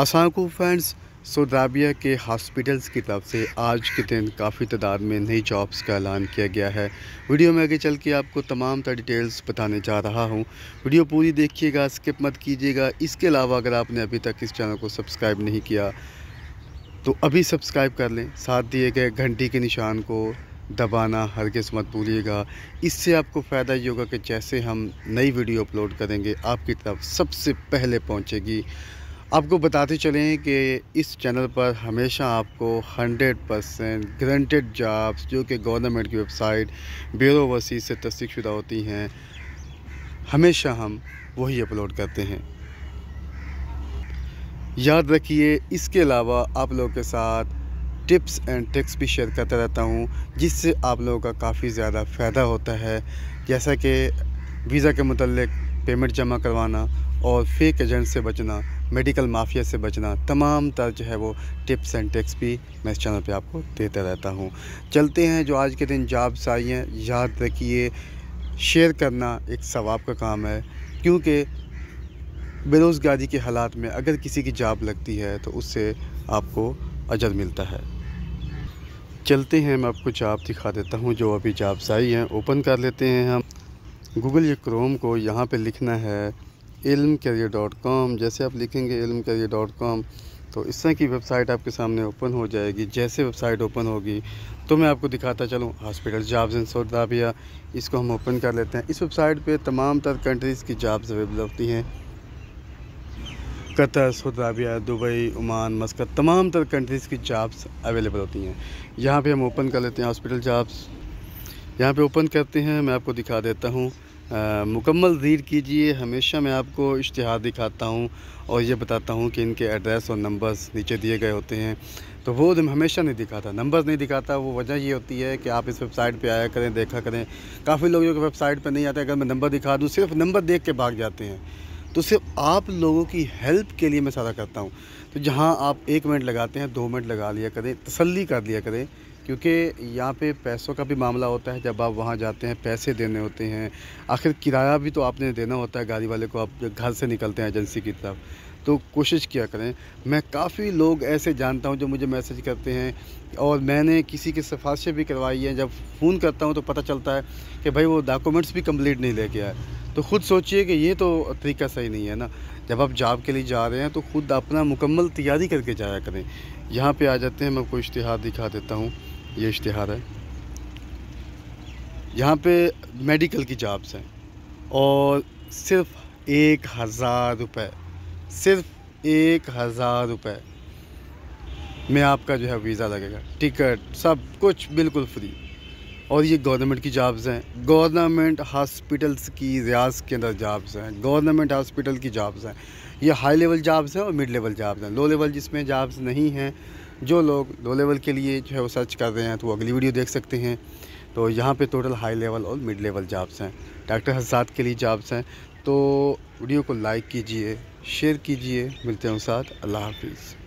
असलकुम फ्रेंड्स सोदाबिया के हॉस्पिटल्स की तरफ से आज के दिन काफ़ी तादाद में नई जॉब्स का ऐलान किया गया है वीडियो में आगे चल के आपको तमाम तरह डिटेल्स बताने जा रहा हूं वीडियो पूरी देखिएगा स्किप मत कीजिएगा इसके अलावा अगर आपने अभी तक इस चैनल को सब्सक्राइब नहीं किया तो अभी सब्सक्राइब कर लें साथ दिए गए घंटी के निशान को दबाना हर मत भूलिएगा इससे आपको फ़ायदा ये होगा कि जैसे हम नई वीडियो अपलोड करेंगे आपकी तरफ सबसे पहले पहुँचेगी आपको बताते चलें कि इस चैनल पर हमेशा आपको 100 परसेंट ग्रंटेड जॉब्स जो कि गवर्नमेंट की वेबसाइट ब्यूरो वसी से तस्दीक शुदा होती हैं हमेशा हम वही अपलोड करते हैं याद रखिए इसके अलावा आप लोगों के साथ टिप्स एंड ट्रिक्स भी शेयर करता रहता हूँ जिससे आप लोगों का काफ़ी ज़्यादा फ़ायदा होता है जैसा कि वीज़ा के मतलब पेमेंट जमा करवाना और फेक एजेंट से बचना मेडिकल माफिया से बचना तमाम तर जो है वो टिप्स एंड टिक्स भी मैं इस चैनल पे आपको देता रहता हूँ चलते हैं जो आज के दिन जॉब्स आई हैं याद रखिए शेयर करना एक सवाब का काम है क्योंकि बेरोज़गारी के हालात में अगर किसी की जॉब लगती है तो उससे आपको अजर मिलता है चलते हैं मैं आपको जॉब दिखा देता हूँ जो अभी जॉब्स आई हैं ओपन कर लेते हैं हम गूगल या क्रोम को यहाँ पे लिखना है इल्म करियर डॉट कॉम जैसे आप लिखेंगे इल्म करियर डॉट कॉम तो इस तरह की वेबसाइट आपके सामने ओपन हो जाएगी जैसे वेबसाइट ओपन होगी तो मैं आपको दिखाता चलूँ हॉस्पिटल जॉब्स इन सोदाबिया इसको हम ओपन कर लेते हैं इस वेबसाइट पे तमाम तर कंट्रीज़ की जॉब्स अवेलेबल होती हैं Qatar Saudi Arabia Dubai Oman Muscat तमाम तर कंट्रीज़ की जॉब्स अवेलेबल होती हैं यहाँ पर हम ओपन कर लेते हैं हॉस्पिटल जॉब्स यहाँ पर ओपन करते हैं मैं आपको दिखा देता हूँ मुकम्मल ज़ीर कीजिए हमेशा मैं आपको इश्तहार दिखाता हूँ और ये बताता हूँ कि इनके एड्रेस और नंबर्स नीचे दिए गए होते हैं तो वो हमेशा नहीं दिखाता नंबर्स नहीं दिखाता वो वजह ये होती है कि आप इस वेबसाइट पे आया करें देखा करें काफ़ी लोग जो वेबसाइट पे नहीं आते अगर मैं नंबर दिखा दूँ सिर्फ नंबर देख के भाग जाते हैं तो सिर्फ आप लोगों की हेल्प के लिए मैं सारा करता हूँ तो जहाँ आप एक मिनट लगाते हैं दो मिनट लगा लिया करें तसली कर लिया करें क्योंकि यहाँ पे पैसों का भी मामला होता है जब आप वहाँ जाते हैं पैसे देने होते हैं आखिर किराया भी तो आपने देना होता है गाड़ी वाले को आप घर से निकलते हैं एजेंसी की तरफ तो कोशिश किया करें मैं काफ़ी लोग ऐसे जानता हूं जो मुझे मैसेज करते हैं और मैंने किसी की सिफारशें भी करवाई हैं जब फ़ोन करता हूं तो पता चलता है कि भाई वो डॉक्यूमेंट्स भी कंप्लीट नहीं लेके आए तो ख़ुद सोचिए कि ये तो तरीका सही नहीं है ना जब आप जॉब के लिए जा रहे हैं तो ख़ुद अपना मुकम्मल तैयारी करके जाया करें यहाँ पर आ जाते हैं मैं आपको इश्तहार दिखा देता हूँ ये इश्तहार है यहाँ पे मेडिकल की जॉब्स हैं और सिर्फ एक हज़ार रुपये सिर्फ एक हज़ार रुपये में आपका जो है वीज़ा लगेगा टिकट सब कुछ बिल्कुल फ्री और ये गवर्नमेंट की जॉब्स हैं गवर्नमेंट हॉस्पिटल्स की रियाज के अंदर जॉब्स हैं गवर्नमेंट हॉस्पिटल की जॉब्स हैं ये हाई लेवल जॉब्स हैं और मिड लेवल जॉब्स हैं लो लेवल जिसमें जॉब्स नहीं हैं जो लोग लो लेवल के लिए जो है वो सर्च कर रहे हैं तो वो अगली वीडियो देख सकते हैं तो यहाँ पे टोटल हाई लेवल और मिड लेवल जॉब्स हैं डॉक्टर हजात के लिए जॉब्स हैं तो वीडियो को लाइक कीजिए शेयर कीजिए मिलते हैं उस अल्लाह हाफिज़